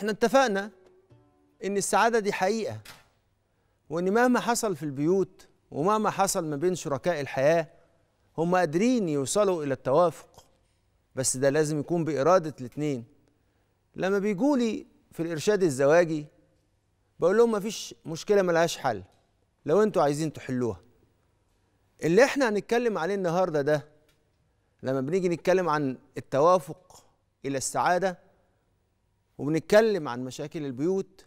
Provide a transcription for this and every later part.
احنا اتفقنا ان السعاده دي حقيقه وان مهما حصل في البيوت ومهما حصل ما بين شركاء الحياه هم قادرين يوصلوا الى التوافق بس ده لازم يكون باراده الاثنين لما بيجوا لي في الارشاد الزواجي بقول لهم مفيش مشكله ملهاش حل لو انتوا عايزين تحلوها اللي احنا هنتكلم عليه النهارده ده لما بنيجي نتكلم عن التوافق الى السعاده وبنتكلم عن مشاكل البيوت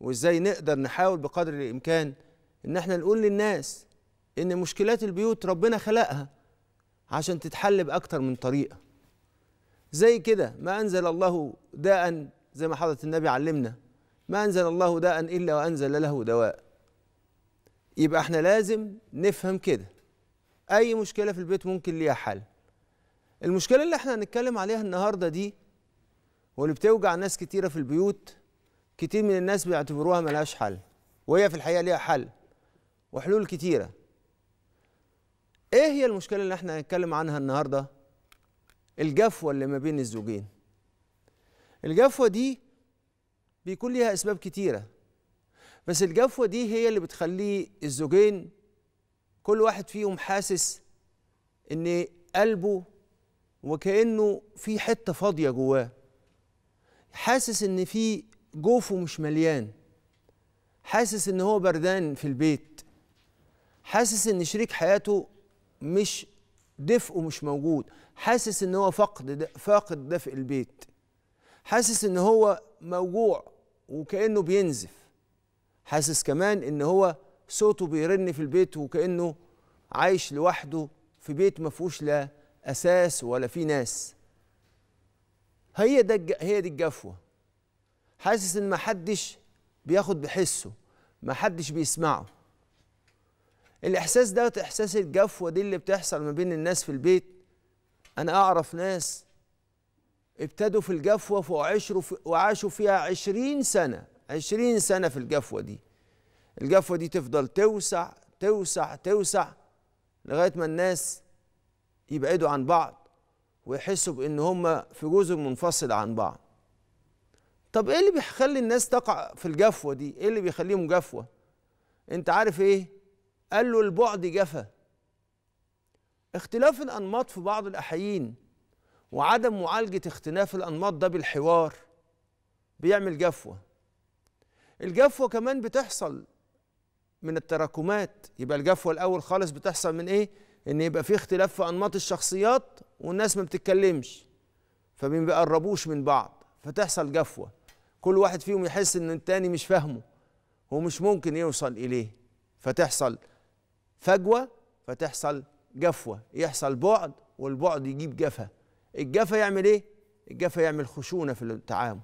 وازاي نقدر نحاول بقدر الامكان ان احنا نقول للناس ان مشكلات البيوت ربنا خلقها عشان تتحل باكتر من طريقه زي كده ما انزل الله داء زي ما حضره النبي علمنا ما انزل الله داء الا وانزل له دواء يبقى احنا لازم نفهم كده اي مشكله في البيت ممكن ليها حل المشكله اللي احنا هنتكلم عليها النهارده دي واللي بتوجع ناس كتيرة في البيوت كتير من الناس بيعتبروها ملهاش حل وهي في الحقيقة ليها حل وحلول كتيرة ايه هي المشكلة اللي احنا هنتكلم عنها النهاردة الجفوة اللي ما بين الزوجين الجفوة دي بيكون ليها أسباب كتيرة بس الجفوة دي هي اللي بتخلي الزوجين كل واحد فيهم حاسس ان قلبه وكأنه في حتة فاضية جواه حاسس ان في جوفه مش مليان حاسس ان هو بردان في البيت حاسس ان شريك حياته مش دفئه مش موجود حاسس ان هو فقد فاقد دفء البيت حاسس ان هو موجوع وكانه بينزف حاسس كمان ان هو صوته بيرن في البيت وكانه عايش لوحده في بيت ما فيهوش لا اساس ولا في ناس هي ده هي دي الجفوه حاسس ان محدش بياخد بحسه محدش بيسمعه الاحساس ده احساس الجفوه دي اللي بتحصل ما بين الناس في البيت انا اعرف ناس ابتدوا في الجفوه وعشروا في وعاشوا فيها عشرين سنه عشرين سنه في الجفوه دي الجفوه دي تفضل توسع توسع توسع لغايه ما الناس يبعدوا عن بعض ويحسوا بان هم في جزء منفصل عن بعض طب ايه اللي بيخلي الناس تقع في الجفوه دي ايه اللي بيخليهم جفوه انت عارف ايه قال له البعد جفا اختلاف الانماط في بعض الاحيين وعدم معالجه اختلاف الانماط ده بالحوار بيعمل جفوه الجفوه كمان بتحصل من التراكمات يبقى الجفوه الاول خالص بتحصل من ايه ان يبقى في اختلاف في انماط الشخصيات والناس ما بتتكلمش فما بيقربوش من بعض فتحصل جفوه كل واحد فيهم يحس ان التاني مش فاهمه ومش ممكن يوصل اليه فتحصل فجوه فتحصل جفوه يحصل بعد والبعد يجيب جفا الجفا يعمل ايه الجفا يعمل خشونه في التعامل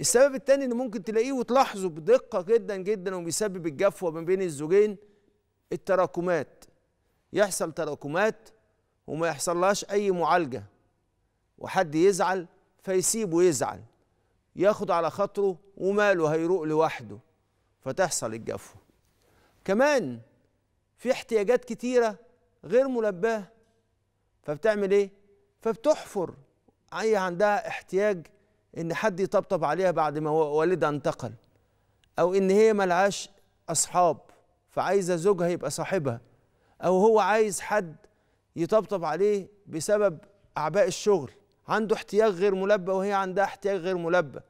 السبب التاني اللي ممكن تلاقيه وتلاحظه بدقه جدا جدا وبيسبب الجفوه ما بين الزوجين التراكمات يحصل تراكمات وما يحصلهاش أي معالجة وحد يزعل فيسيبه يزعل ياخد على خاطره وماله هيروق لوحده فتحصل الجفوة كمان في احتياجات كتيرة غير ملباه فبتعمل ايه؟ فبتحفر هي عندها احتياج ان حد يطبطب عليها بعد ما والدها انتقل او ان هي ملعاش اصحاب فعايزه زوجها يبقى صاحبها او هو عايز حد يطبطب عليه بسبب اعباء الشغل عنده احتياج غير ملبى وهي عندها احتياج غير ملبى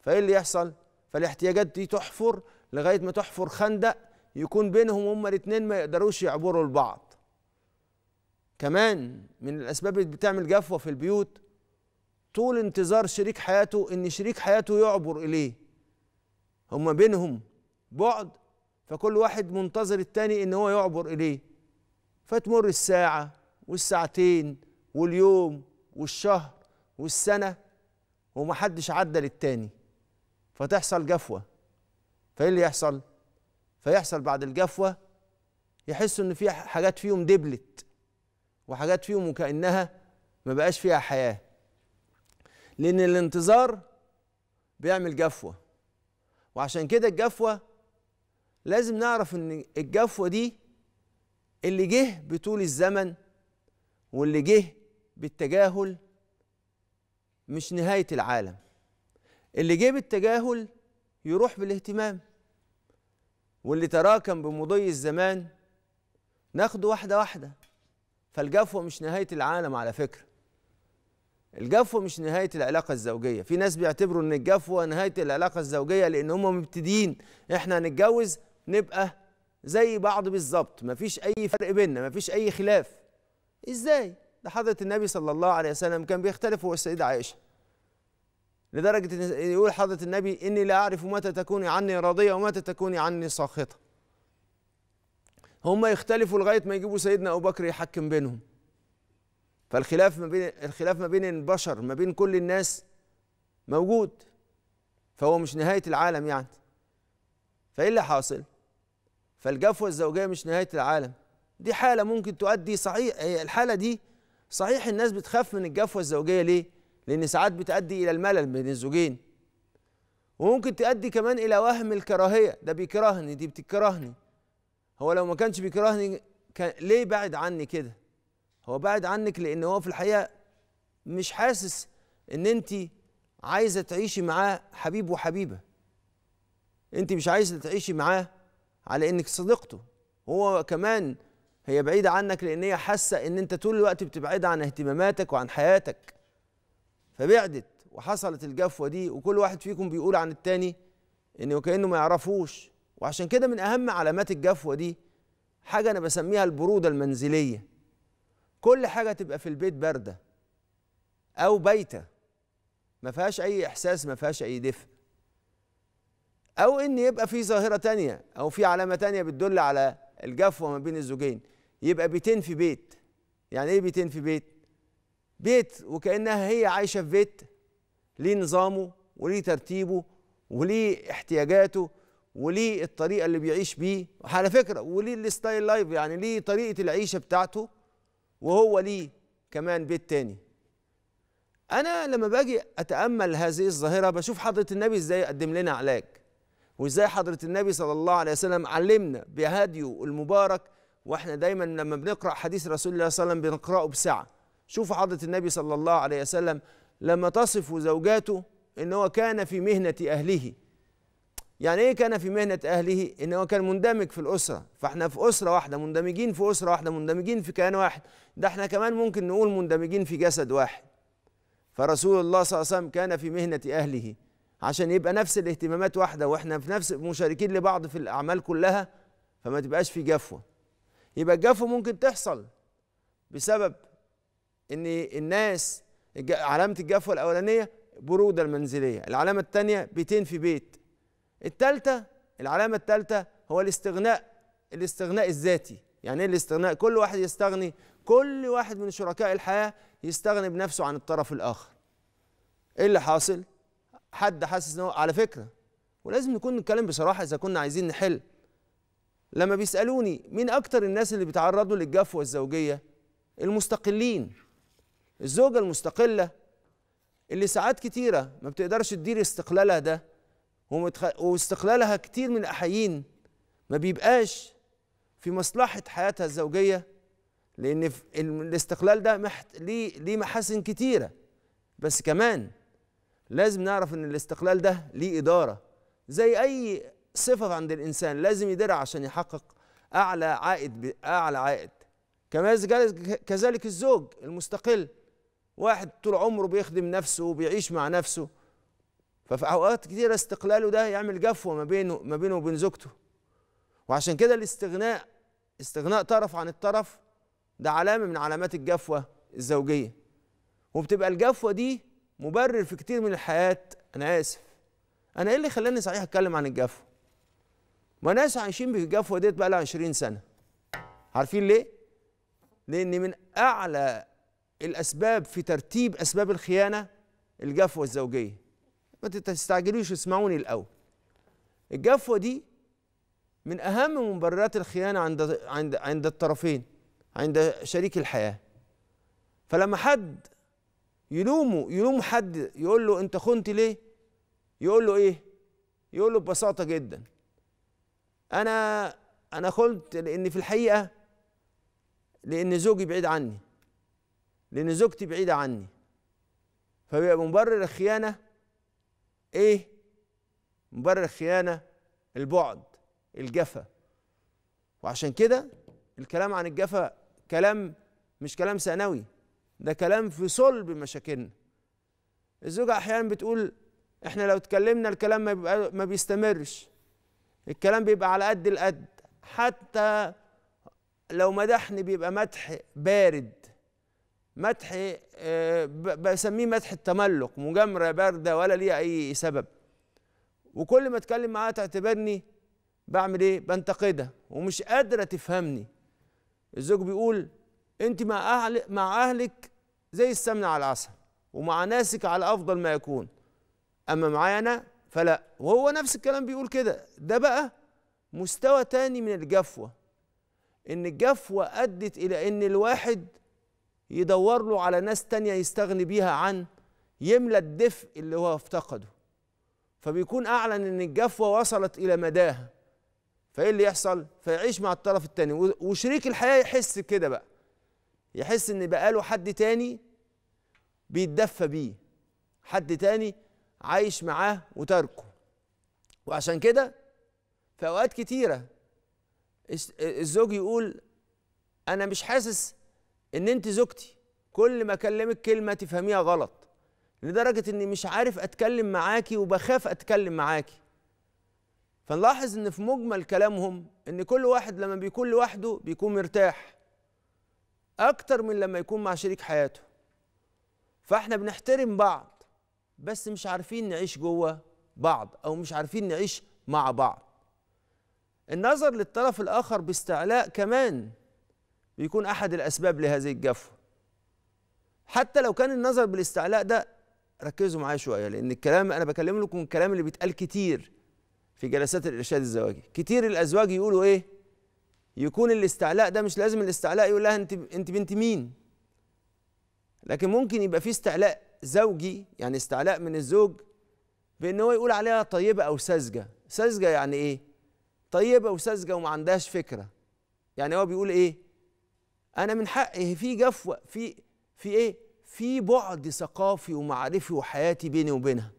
فايه اللي يحصل فالاحتياجات دي تحفر لغايه ما تحفر خندق يكون بينهم هما الاثنين ما يقدروش يعبروا لبعض كمان من الاسباب اللي بتعمل جفوه في البيوت طول انتظار شريك حياته ان شريك حياته يعبر اليه هما بينهم بعد فكل واحد منتظر التاني ان هو يعبر اليه فتمر الساعة والساعتين واليوم والشهر والسنة ومحدش عدى للتاني فتحصل جفوة فإيه اللي يحصل؟ فيحصل بعد الجفوة يحسوا إن في حاجات فيهم دبلت وحاجات فيهم وكأنها ما بقاش فيها حياة لأن الانتظار بيعمل جفوة وعشان كده الجفوة لازم نعرف إن الجفوة دي اللي جه بطول الزمن واللي جه بالتجاهل مش نهاية العالم اللي جه بالتجاهل يروح بالاهتمام واللي تراكم بمضي الزمان ناخده واحدة واحدة فالجفوة مش نهاية العالم على فكرة الجفوة مش نهاية العلاقة الزوجية في ناس بيعتبروا ان الجفوة نهاية العلاقة الزوجية لان هم مبتدئين احنا هنتجوز نبقى زي بعض بالظبط مفيش اي فرق بيننا مفيش اي خلاف ازاي ده حضره النبي صلى الله عليه وسلم كان بيختلف هو السيده عائشه لدرجه ان يقول حضره النبي اني لا اعرف متى تكوني عني راضيه ومتى تكوني عني ساخطه هم يختلفوا لغايه ما يجيبوا سيدنا ابو بكر يحكم بينهم فالخلاف ما بين الخلاف ما بين البشر ما بين كل الناس موجود فهو مش نهايه العالم يعني فايه اللي حاصل فالجفوة الزوجية مش نهاية العالم دي حالة ممكن تؤدي صحيح الحالة دي صحيح الناس بتخاف من الجفوة الزوجية ليه؟ لأن ساعات بتؤدي إلى الملل بين الزوجين وممكن تؤدي كمان إلى وهم الكراهية ده بيكرهني دي بتكرهني هو لو ما كانش بيكرهني كان ليه بعد عني كده؟ هو بعد عنك لأن هو في الحقيقة مش حاسس إن أنتِ عايزة تعيشي معاه حبيب وحبيبة أنتِ مش عايزة تعيشي معاه على انك صديقته هو كمان هي بعيده عنك لان هي حاسه ان انت طول الوقت بتبعد عن اهتماماتك وعن حياتك فبعدت وحصلت الجفوه دي وكل واحد فيكم بيقول عن التاني انه وكانه ما يعرفوش وعشان كده من اهم علامات الجفوه دي حاجه انا بسميها البروده المنزليه كل حاجه تبقى في البيت بارده او بايته ما فيهاش اي احساس ما فيهاش اي دفء او ان يبقى في ظاهره تانية او في علامه تانية بتدل على الجفوه ما بين الزوجين يبقى بيتين في بيت يعني ايه بيتين في بيت بيت وكانها هي عايشه في بيت ليه نظامه وليه ترتيبه وليه احتياجاته وليه الطريقه اللي بيعيش بيه على فكره وليه الستايل لايف يعني ليه طريقه العيشه بتاعته وهو ليه كمان بيت تاني انا لما باجي اتامل هذه الظاهره بشوف حضره النبي ازاي قدم لنا علاج وازاي حضره النبي صلى الله عليه وسلم علمنا بهديه المبارك واحنا دايما لما بنقرا حديث رسول الله صلى الله عليه وسلم بنقراه بسعه شوفوا حضره النبي صلى الله عليه وسلم لما تصف زوجاته ان هو كان في مهنه اهله يعني ايه كان في مهنه اهله ان هو كان مندمج في الاسره فاحنا في اسره واحده مندمجين في اسره واحده مندمجين في كيان واحد ده احنا كمان ممكن نقول مندمجين في جسد واحد فرسول الله صلى الله عليه وسلم كان في مهنه اهله عشان يبقى نفس الاهتمامات واحده واحنا في نفس مشاركين لبعض في الاعمال كلها فما تبقاش في جفوه يبقى الجفوه ممكن تحصل بسبب ان الناس علامه الجفوه الاولانيه بروده المنزليه العلامه الثانيه بيتين في بيت الثالثه العلامه الثالثه هو الاستغناء الاستغناء الذاتي يعني ايه الاستغناء كل واحد يستغني كل واحد من شركاء الحياه يستغني بنفسه عن الطرف الاخر ايه اللي حاصل حد حاسس ان هو على فكره ولازم نكون نتكلم بصراحه اذا كنا عايزين نحل لما بيسالوني مين اكتر الناس اللي بيتعرضوا للجفوه الزوجيه المستقلين الزوجه المستقله اللي ساعات كتيره ما بتقدرش تدير استقلالها ده ومتخ... واستقلالها كتير من الاحيين ما بيبقاش في مصلحه حياتها الزوجيه لان الاستقلال ده محت... ليه ليه محاسن كتيره بس كمان لازم نعرف ان الاستقلال ده ليه اداره زي اي صفه عند الانسان لازم يديرها عشان يحقق اعلى عائد اعلى عائد كذلك الزوج المستقل واحد طول عمره بيخدم نفسه وبيعيش مع نفسه ففي اوقات كثيره استقلاله ده يعمل جفوه ما بينه ما بينه وبين زوجته وعشان كده الاستغناء استغناء طرف عن الطرف ده علامه من علامات الجفوه الزوجيه وبتبقى الجفوه دي مبرر في كتير من الحياة أنا آسف أنا إيه اللي خلاني صحيح أتكلم عن الجفوة؟ ما ناس عايشين بالجفوة ديت بقى لها 20 سنة عارفين ليه؟ لأن من أعلى الأسباب في ترتيب أسباب الخيانة الجفوة الزوجية ما تستعجلوش اسمعوني الأول الجفوة دي من أهم مبررات الخيانة عند عند عند الطرفين عند شريك الحياة فلما حد يلومه يلوم حد يقول له انت خنت ليه يقول له ايه يقول له ببساطه جدا انا انا خنت لان في الحقيقه لان زوجي بعيد عني لان زوجتي بعيده عني فبيبقى مبرر الخيانه ايه مبرر الخيانه البعد الجفا وعشان كده الكلام عن الجفا كلام مش كلام ثانوي ده كلام في صلب مشاكلنا الزوجة أحيانا بتقول إحنا لو اتكلمنا الكلام ما, بيبقى ما بيستمرش الكلام بيبقى على قد القد حتى لو مدحني بيبقى مدح بارد مدح آه، بسميه مدح التملق مجامرة باردة ولا ليها أي سبب وكل ما اتكلم معاها تعتبرني بعمل ايه بنتقدها ومش قادره تفهمني الزوج بيقول انت مع أهل مع اهلك زي السمنة على العسل ومع ناسك على أفضل ما يكون أما معايا أنا فلا وهو نفس الكلام بيقول كده ده بقى مستوى تاني من الجفوة إن الجفوة أدت إلى إن الواحد يدور له على ناس تانية يستغني بيها عن يملى الدفء اللي هو افتقده فبيكون أعلن إن الجفوة وصلت إلى مداها فإيه اللي يحصل؟ فيعيش مع الطرف التاني وشريك الحياة يحس كده بقى يحس ان بقاله حد تاني بيتدفى بيه حد تاني عايش معاه وتركه وعشان كده في اوقات كتيره الزوج يقول انا مش حاسس ان انت زوجتي كل ما اكلمك كلمه تفهميها غلط لدرجه اني مش عارف اتكلم معاكي وبخاف اتكلم معاكي فنلاحظ ان في مجمل كلامهم ان كل واحد لما بيكون لوحده بيكون مرتاح اكتر من لما يكون مع شريك حياته فاحنا بنحترم بعض بس مش عارفين نعيش جوه بعض او مش عارفين نعيش مع بعض النظر للطرف الاخر باستعلاء كمان بيكون احد الاسباب لهذه الجفوه حتى لو كان النظر بالاستعلاء ده ركزوا معايا شويه لان الكلام انا بكلم لكم الكلام اللي بيتقال كتير في جلسات الارشاد الزواجي كتير الازواج يقولوا ايه يكون الاستعلاء ده مش لازم الاستعلاء يقول لها انت انت بنت مين لكن ممكن يبقى في استعلاء زوجي يعني استعلاء من الزوج بان هو يقول عليها طيبه او ساذجه ساذجه يعني ايه طيبه وساذجه وما عندهاش فكره يعني هو بيقول ايه انا من حقي في جفوه في في ايه في بعد ثقافي ومعرفي وحياتي بيني وبينها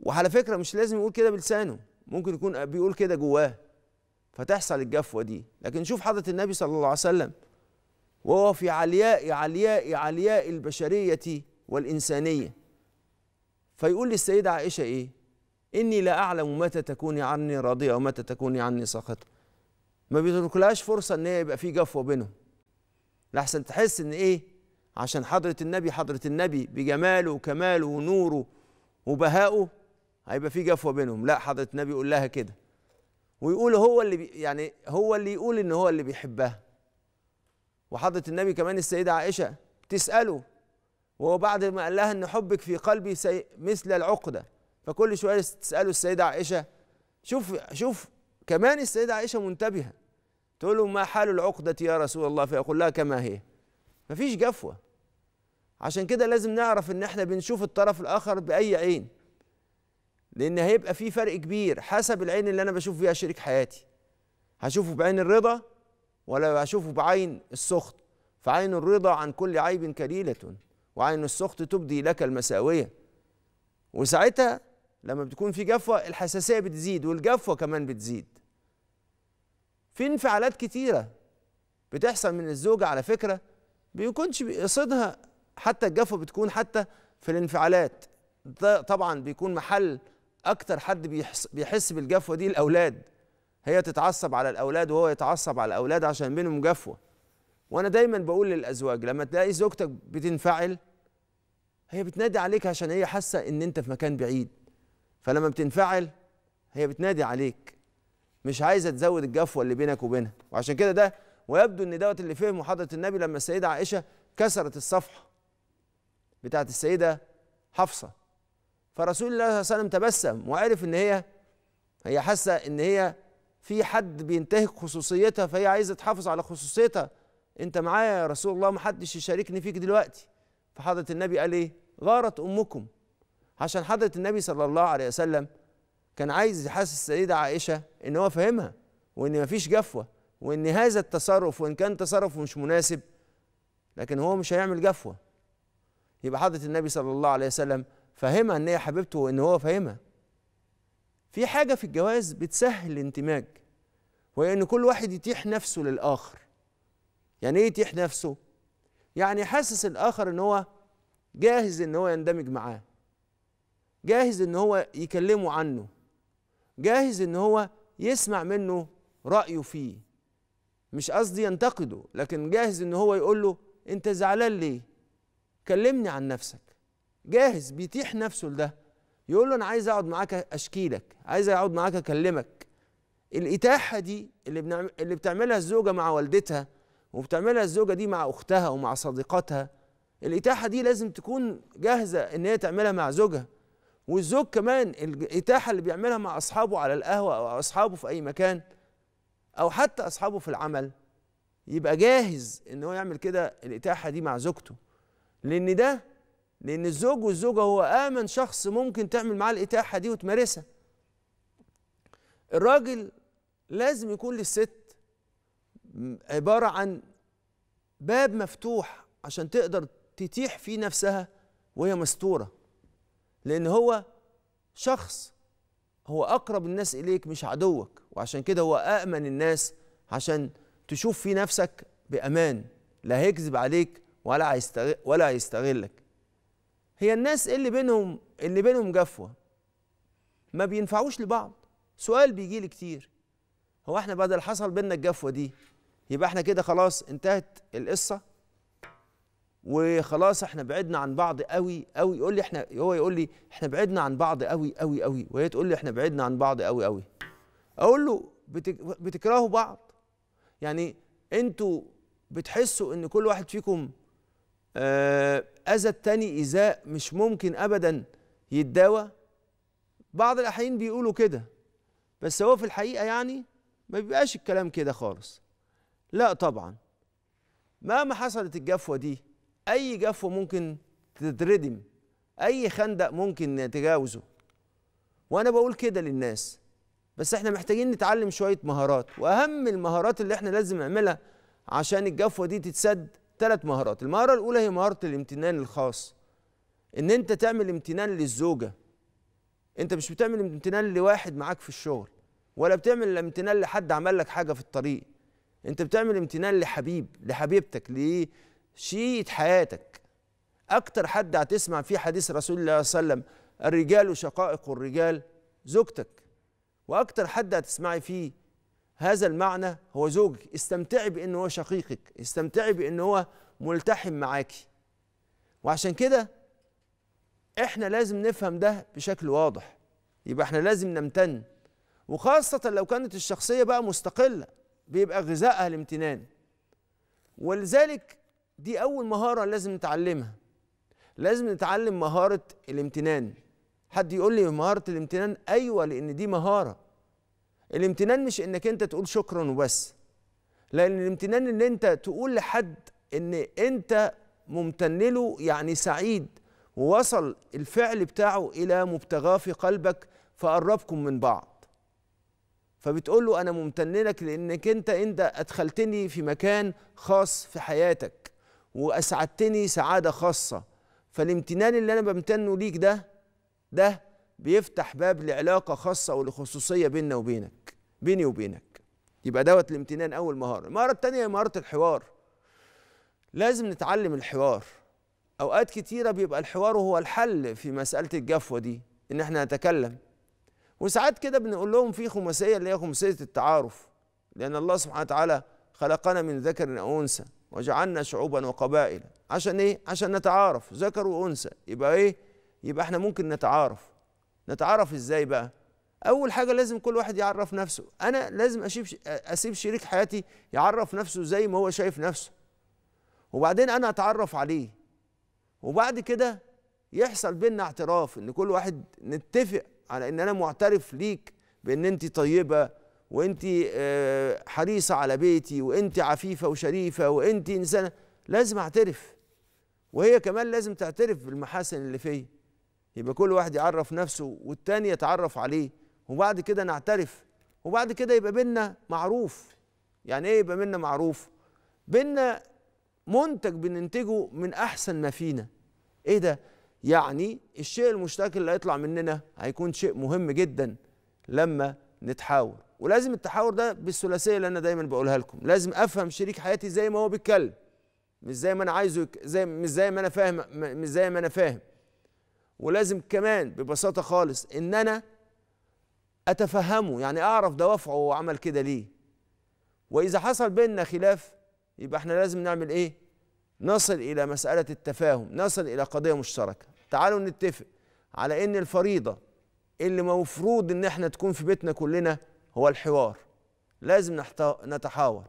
وعلى فكره مش لازم يقول كده بلسانه ممكن يكون بيقول كده جواه فتحصل الجفوه دي لكن شوف حضره النبي صلى الله عليه وسلم وهو في علياء علياء علياء البشريه والانسانيه فيقول للسيده عائشه ايه اني لا اعلم متى تكوني عني راضيه ومتى تكوني عني ساخطه ما بيتركلهاش فرصه ان هي يبقى في جفوه بينهم لحسن تحس ان ايه عشان حضره النبي حضره النبي بجماله وكماله ونوره وبهاؤه هيبقى في جفوه بينهم لا حضره النبي يقول لها كده ويقول هو اللي بي يعني هو اللي يقول ان هو اللي بيحبها وحضرة النبي كمان السيدة عائشة تسأله وهو بعد ما قال لها ان حبك في قلبي مثل العقدة فكل شوية تسأله السيدة عائشة شوف شوف كمان السيدة عائشة منتبهة تقول له ما حال العقدة يا رسول الله فيقول لها كما هي مفيش جفوة عشان كده لازم نعرف ان احنا بنشوف الطرف الاخر بأي عين لان هيبقى في فرق كبير حسب العين اللي انا بشوف فيها شريك حياتي هشوفه بعين الرضا ولا هشوفه بعين السخط فعين الرضا عن كل عيب كليلة وعين السخط تبدي لك المساوية وساعتها لما بتكون في جفوة الحساسية بتزيد والجفوة كمان بتزيد في انفعالات كتيرة بتحصل من الزوجة على فكرة بيكونش بيقصدها حتى الجفوة بتكون حتى في الانفعالات ده طبعا بيكون محل اكتر حد بيحس, بيحس بالجفوه دي الاولاد هي تتعصب على الاولاد وهو يتعصب على الاولاد عشان بينهم جفوه وانا دايما بقول للازواج لما تلاقي زوجتك بتنفعل هي بتنادي عليك عشان هي حاسه ان انت في مكان بعيد فلما بتنفعل هي بتنادي عليك مش عايزه تزود الجفوه اللي بينك وبينها وعشان كده ده ويبدو ان دوت اللي فهمه حضره النبي لما السيده عائشه كسرت الصفحه بتاعت السيده حفصه فرسول الله صلى الله عليه وسلم تبسم وعرف ان هي هي حاسه ان هي في حد بينتهك خصوصيتها فهي عايزه تحافظ على خصوصيتها انت معايا يا رسول الله محدش يشاركني فيك دلوقتي فحضره النبي قال ايه غارت امكم عشان حضره النبي صلى الله عليه وسلم كان عايز يحسس السيده عائشه ان هو فاهمها وان مفيش جفوه وان هذا التصرف وان كان تصرف مش مناسب لكن هو مش هيعمل جفوه يبقى حضره النبي صلى الله عليه وسلم فاهمها ان هي حبيبته وان هو فاهمها في حاجه في الجواز بتسهل الاندماج وهي ان كل واحد يتيح نفسه للاخر يعني ايه يتيح نفسه يعني حاسس الاخر ان هو جاهز ان هو يندمج معاه جاهز ان هو يكلمه عنه جاهز ان هو يسمع منه رايه فيه مش قصدي ينتقده لكن جاهز ان هو يقول له انت زعلان ليه كلمني عن نفسك جاهز بيتيح نفسه لده يقول له انا عايز اقعد معاك اشكيلك عايز اقعد معاك اكلمك الاتاحه دي اللي بنعم... اللي بتعملها الزوجه مع والدتها وبتعملها الزوجه دي مع اختها ومع صديقاتها الاتاحه دي لازم تكون جاهزه ان هي تعملها مع زوجها والزوج كمان الاتاحه اللي بيعملها مع اصحابه على القهوه او اصحابه في اي مكان او حتى اصحابه في العمل يبقى جاهز ان هو يعمل كده الاتاحه دي مع زوجته لان ده لأن الزوج والزوجة هو آمن شخص ممكن تعمل معاه الإتاحة دي وتمارسها الراجل لازم يكون للست عبارة عن باب مفتوح عشان تقدر تتيح فيه نفسها وهي مستورة لأن هو شخص هو أقرب الناس إليك مش عدوك وعشان كده هو أأمن الناس عشان تشوف في نفسك بأمان لا هيكذب عليك ولا هيستغل ولا هيستغلك هي الناس اللي بينهم اللي بينهم جفوه ما بينفعوش لبعض سؤال بيجي لي كتير هو احنا بعد اللي حصل بينا الجفوه دي يبقى احنا كده خلاص انتهت القصه وخلاص احنا بعدنا عن بعض قوي قوي يقول لي احنا هو يقول لي احنا بعدنا عن بعض قوي قوي قوي وهي تقول لي احنا بعدنا عن بعض قوي قوي اقول له بتكرهوا بعض يعني انتوا بتحسوا ان كل واحد فيكم آه، اذى التاني ايذاء مش ممكن ابدا يتداوى بعض الاحيان بيقولوا كده بس هو في الحقيقه يعني ما بيبقاش الكلام كده خالص لا طبعا مهما حصلت الجفوه دي اي جفوه ممكن تتردم اي خندق ممكن نتجاوزه وانا بقول كده للناس بس احنا محتاجين نتعلم شويه مهارات واهم المهارات اللي احنا لازم نعملها عشان الجفوه دي تتسد ثلاث مهارات المهارة الأولى هي مهارة الامتنان الخاص إن أنت تعمل امتنان للزوجة أنت مش بتعمل امتنان لواحد معاك في الشغل ولا بتعمل امتنان لحد عمل لك حاجة في الطريق أنت بتعمل امتنان لحبيب لحبيبتك لشيء حياتك أكتر حد هتسمع فيه حديث رسول الله صلى الله عليه وسلم الرجال شقائق الرجال زوجتك وأكتر حد هتسمعي فيه هذا المعنى هو زوجك استمتعي بأن هو شقيقك استمتعي بأن هو ملتحم معاكي وعشان كده احنا لازم نفهم ده بشكل واضح يبقى احنا لازم نمتن وخاصة لو كانت الشخصية بقى مستقلة بيبقى غذائها الامتنان ولذلك دي أول مهارة لازم نتعلمها لازم نتعلم مهارة الامتنان حد يقول لي مهارة الامتنان أيوة لأن دي مهارة الامتنان مش انك انت تقول شكرا وبس لان الامتنان ان انت تقول لحد ان انت ممتن له يعني سعيد ووصل الفعل بتاعه الى مبتغاه في قلبك فقربكم من بعض فبتقول له انا ممتن لك لانك انت انت ادخلتني في مكان خاص في حياتك واسعدتني سعاده خاصه فالامتنان اللي انا بمتنه ليك ده ده بيفتح باب لعلاقه خاصه ولخصوصيه بيننا وبينك بيني وبينك يبقى دوت الامتنان اول مهاره المهاره الثانيه هي مهاره الحوار لازم نتعلم الحوار اوقات كتيره بيبقى الحوار هو الحل في مساله الجفوه دي ان احنا نتكلم وساعات كده بنقول لهم في خماسيه اللي هي خماسيه التعارف لان الله سبحانه وتعالى خلقنا من ذكر او انثى وجعلنا شعوبا وقبائل عشان ايه عشان نتعارف ذكر وانثى يبقى ايه يبقى احنا ممكن نتعارف نتعرف ازاي بقى اول حاجه لازم كل واحد يعرف نفسه انا لازم اسيب اسيب شريك حياتي يعرف نفسه زي ما هو شايف نفسه وبعدين انا اتعرف عليه وبعد كده يحصل بينا اعتراف ان كل واحد نتفق على ان انا معترف ليك بان انت طيبه وانت آه، حريصه على بيتي وانت عفيفه وشريفه وانت انسانه لازم اعترف وهي كمان لازم تعترف بالمحاسن اللي فيا يبقى كل واحد يعرف نفسه والتاني يتعرف عليه وبعد كده نعترف وبعد كده يبقى بينا معروف يعني ايه يبقى بينا معروف بينا منتج بننتجه من احسن ما فينا ايه ده يعني الشيء المشترك اللي هيطلع مننا هيكون شيء مهم جدا لما نتحاور ولازم التحاور ده بالثلاثيه اللي انا دايما بقولها لكم لازم افهم شريك حياتي زي ما هو بيتكلم مش زي ما انا عايزه زي مش زي ما انا فاهم مش زي ما انا فاهم ولازم كمان ببساطه خالص ان انا اتفهمه يعني اعرف ده وافعه هو عمل كده ليه واذا حصل بيننا خلاف يبقى احنا لازم نعمل ايه نصل الى مساله التفاهم نصل الى قضيه مشتركه تعالوا نتفق على ان الفريضه اللي مفروض ان احنا تكون في بيتنا كلنا هو الحوار لازم نتحاور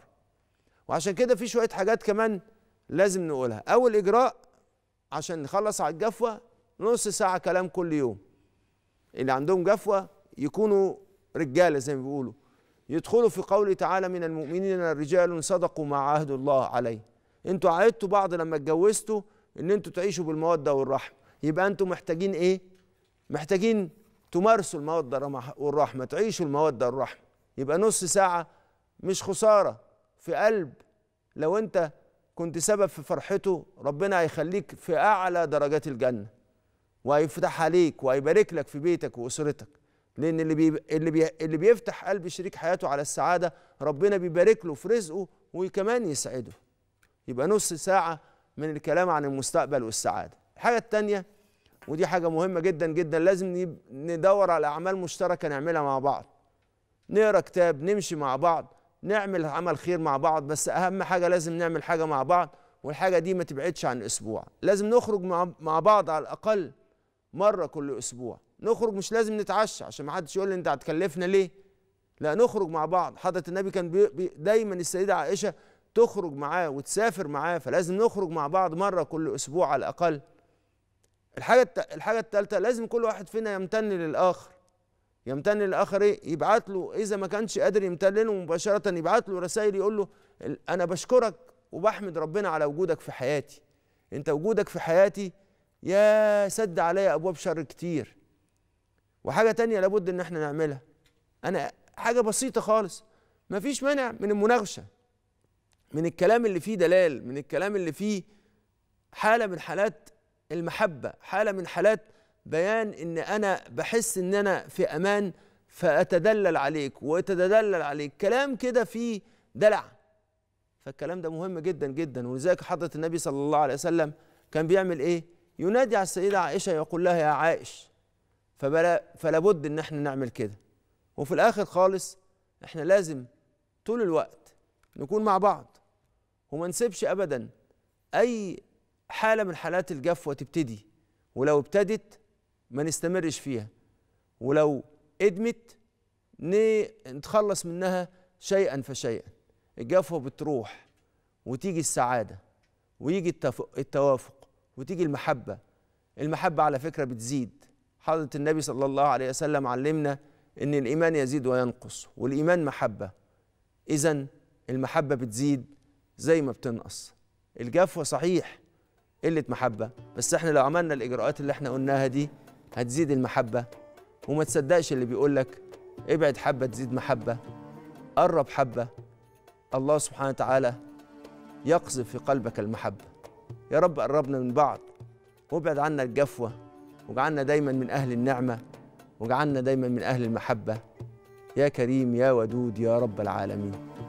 وعشان كده في شويه حاجات كمان لازم نقولها اول اجراء عشان نخلص على الجفوه نص ساعة كلام كل يوم اللي عندهم جفوة يكونوا رجالة زي ما بيقولوا يدخلوا في قوله تعالى من المؤمنين رجال صدقوا ما عهد الله عليه انتوا عهدتوا بعض لما اتجوزتوا ان انتوا تعيشوا بالمودة والرحمة يبقى انتوا محتاجين ايه محتاجين تمارسوا المودة والرحمة تعيشوا المودة والرحمة يبقى نص ساعة مش خسارة في قلب لو انت كنت سبب في فرحته ربنا هيخليك في اعلى درجات الجنه وهيفتح عليك وهيبارك لك في بيتك واسرتك لان اللي بي... اللي بي... اللي بيفتح قلب شريك حياته على السعاده ربنا بيبارك له في رزقه وكمان يسعده يبقى نص ساعه من الكلام عن المستقبل والسعاده الحاجه الثانيه ودي حاجه مهمه جدا جدا لازم ندور على اعمال مشتركه نعملها مع بعض نقرا كتاب نمشي مع بعض نعمل عمل خير مع بعض بس اهم حاجه لازم نعمل حاجه مع بعض والحاجه دي ما تبعدش عن اسبوع لازم نخرج مع, مع بعض على الاقل مرة كل أسبوع نخرج مش لازم نتعشى عشان ما حدش يقول لي أنت هتكلفنا ليه لا نخرج مع بعض حضرة النبي كان بي بي دايما السيدة عائشة تخرج معاه وتسافر معاه فلازم نخرج مع بعض مرة كل أسبوع على الأقل الحاجة الحاجة الثالثة لازم كل واحد فينا يمتن للآخر يمتن للآخر إيه؟ يبعت له إذا ما كانش قادر يمتن له مباشرة يبعت له رسائل يقول له أنا بشكرك وبحمد ربنا على وجودك في حياتي أنت وجودك في حياتي يا سد عليا ابواب شر كتير وحاجه تانية لابد ان احنا نعملها انا حاجه بسيطه خالص مفيش مانع من المناقشه من الكلام اللي فيه دلال من الكلام اللي فيه حاله من حالات المحبه حاله من حالات بيان ان انا بحس ان انا في امان فاتدلل عليك واتدلل عليك كلام كده فيه دلع فالكلام ده مهم جدا جدا ولذلك حضره النبي صلى الله عليه وسلم كان بيعمل ايه ينادي على السيدة عائشة يقول لها يا عائش فبلا فلا بد ان احنا نعمل كده وفي الاخر خالص احنا لازم طول الوقت نكون مع بعض وما نسيبش ابدا اي حاله من حالات الجفوه تبتدي ولو ابتدت ما نستمرش فيها ولو ادمت نتخلص منها شيئا فشيئا الجفوه بتروح وتيجي السعاده ويجي التوافق وتيجي المحبة المحبة على فكرة بتزيد حضرة النبي صلى الله عليه وسلم علمنا إن الإيمان يزيد وينقص والإيمان محبة إذا المحبة بتزيد زي ما بتنقص الجفوة صحيح قلة محبة بس احنا لو عملنا الإجراءات اللي احنا قلناها دي هتزيد المحبة وما تصدقش اللي بيقولك ابعد حبة تزيد محبة قرب حبة الله سبحانه وتعالى يقذف في قلبك المحبه يا رب قربنا من بعض وابعد عنا الجفوة واجعلنا دايما من أهل النعمة واجعلنا دايما من أهل المحبة يا كريم يا ودود يا رب العالمين